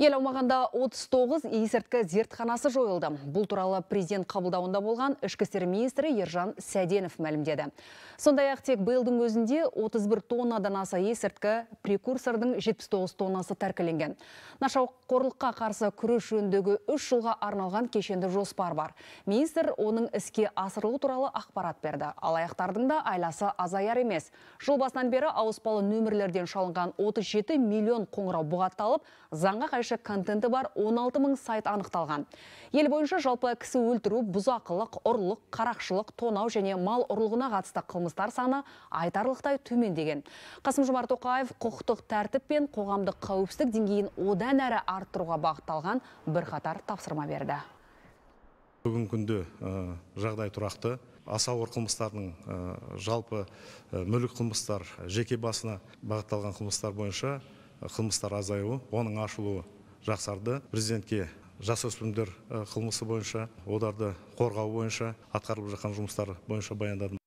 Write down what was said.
Ел аумағында 39 есірткі зертханасы жойылды. Бұл туралы президент қабылдауында болған ішкі істер министрі Ержан Сәденов мәлімдеді. Сондай-ақ тек биылдың өзінде 31 тоннадан аса есірткі прекурсордың 79 тоннасы тәркіленген. қорлыққа қарсы күрес жөніндегі үш жылға арналған кешенді жоспар бар. Министр оның іске асырылу туралы ақпарат берді. Алаяқтардың да айласы азаяр емес. Жыл басынан бері ауыспалы нөмірлерден шалынған 37 миллион қоңырау бұғатталып, заңға контенті бар 16 мың сайт анықталған. Ел бойынша жалпы кісі өлтіру, бұзақылық, ұрлық, қарақшылық, тонау және мал ұрлығына қатысты қылмыстар саны айтарлықтай төмендеген. Қасым Жомарт Тоқаев құқықтық тәртіп пен қоғамдық қауіпсіздік деңгейін одан әрі арттыруға бағытталған бірқатар тапсырма берді. Бүгінгі күнде жағдай тұрақты аса ауыр қылмыстардың жалпы мүлік қылмыстар жеке басына бағытталған қылмыстар бойынша қылмыстар азаюы оның ашылуы жақсарды президентке жасөспірімдер қылмысы бойынша оларды қорғау бойынша атқарылып жатқан жұмыстар бойынша баяндадым